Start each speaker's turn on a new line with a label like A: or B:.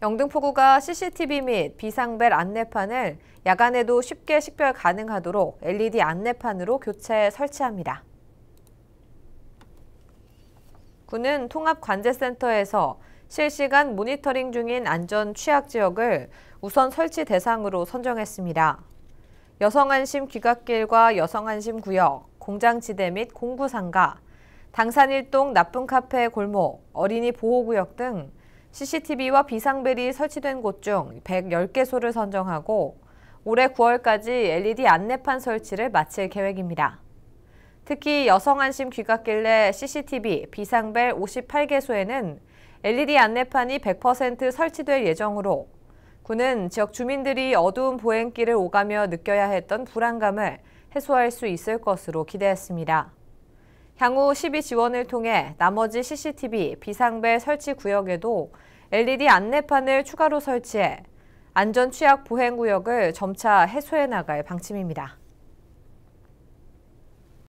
A: 영등포구가 CCTV 및 비상벨 안내판을 야간에도 쉽게 식별 가능하도록 LED 안내판으로 교체 설치합니다. 구는 통합관제센터에서 실시간 모니터링 중인 안전 취약 지역을 우선 설치 대상으로 선정했습니다. 여성안심 귀갓길과 여성안심구역, 공장지대 및 공구상가, 당산일동 나쁜카페 골목, 어린이 보호구역 등 CCTV와 비상벨이 설치된 곳 중 110개소를 선정하고 올해 9월까지 LED 안내판 설치를 마칠 계획입니다. 특히 여성안심 귀갓길래 CCTV, 비상벨 58개소에는 LED 안내판이 100% 설치될 예정으로 군은 지역 주민들이 어두운 보행길을 오가며 느껴야 했던 불안감을 해소할 수 있을 것으로 기대했습니다. 향후 시비 지원을 통해 나머지 CCTV 비상벨 설치 구역에도 LED 안내판을 추가로 설치해 안전 취약 보행 구역을 점차 해소해 나갈 방침입니다.